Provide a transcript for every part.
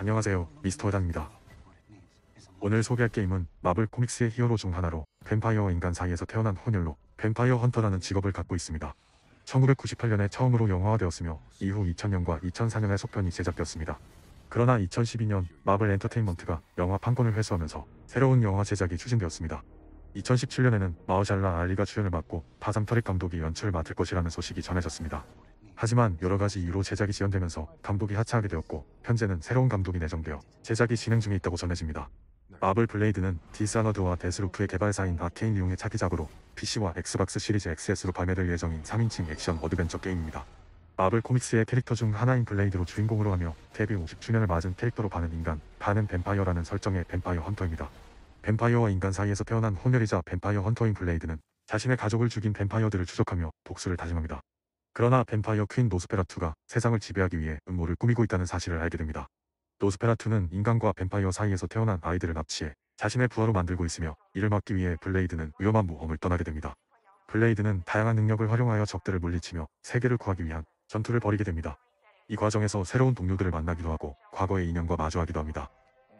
안녕하세요 미스터단입니다. 오늘 소개할 게임은 마블 코믹스의 히어로 중 하나로 뱀파이어와 인간 사이에서 태어난 혼혈로 뱀파이어 헌터라는 직업을 갖고 있습니다. 1998년에 처음으로 영화화 되었으며 이후 2000년과 2004년에 속편이 제작되었습니다. 그러나 2012년 마블 엔터테인먼트가 영화 판권을 회수하면서 새로운 영화 제작이 추진되었습니다. 2017년에는 마우잘라 알리가 주연을 맡고 파삼터릭 감독이 연출을 맡을 것이라는 소식이 전해졌습니다. 하지만 여러가지 이유로 제작이 지연되면서 감독이 하차하게 되었고 현재는 새로운 감독이 내정되어 제작이 진행 중에 있다고 전해집니다. 마블 블레이드는 디스아너드와 데스루프의 개발사인 아케인 용의 차기작으로 PC와 엑스박스 시리즈 XS로 발매될 예정인 3인칭 액션 어드벤처 게임입니다. 마블 코믹스의 캐릭터 중 하나인 블레이드로 주인공으로 하며 데뷔 50주년을 맞은 캐릭터로 반은 인간, 반은 뱀파이어라는 설정의 뱀파이어 헌터입니다. 뱀파이어와 인간 사이에서 태어난 혼혈이자 뱀파이어 헌터인 블레이드는 자신의 가족을 죽인 뱀파이어들을 추적하며 복수를 다짐합니다. 그러나 뱀파이어 퀸 노스페라투가 세상을 지배하기 위해 음모를 꾸미고 있다는 사실을 알게 됩니다. 노스페라투는 인간과 뱀파이어 사이에서 태어난 아이들을 납치해 자신의 부하로 만들고 있으며 이를 막기 위해 블레이드는 위험한 모험을 떠나게 됩니다. 블레이드는 다양한 능력을 활용하여 적들을 물리치며 세계를 구하기 위한 전투를 벌이게 됩니다. 이 과정에서 새로운 동료들을 만나기도 하고 과거의 인연과 마주하기도 합니다.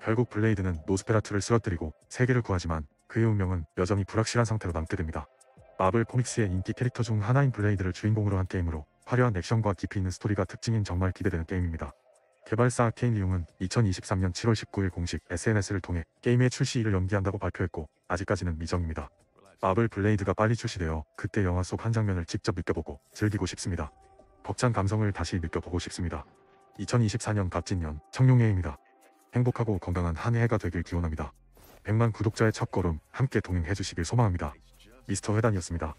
결국 블레이드는 노스페라투를 쓰러뜨리고 세계를 구하지만 그의 운명은 여전히 불확실한 상태로 남게 됩니다. 마블 코믹스의 인기 캐릭터 중 하나인 블레이드를 주인공으로 한 게임으로 화려한 액션과 깊이 있는 스토리가 특징인 정말 기대되는 게임입니다. 개발사 아케인 리움은 2023년 7월 19일 공식 SNS를 통해 게임의 출시일을 연기한다고 발표했고 아직까지는 미정입니다. 마블 블레이드가 빨리 출시되어 그때 영화 속 한 장면을 직접 느껴보고 즐기고 싶습니다. 벅찬 감성을 다시 느껴보고 싶습니다. 2024년 갑진년 청룡해입니다. 행복하고 건강한 한 해가 되길 기원합니다. 100만 구독자의 첫걸음 함께 동행해 주시길 소망합니다. 미스터 회담이었습니다.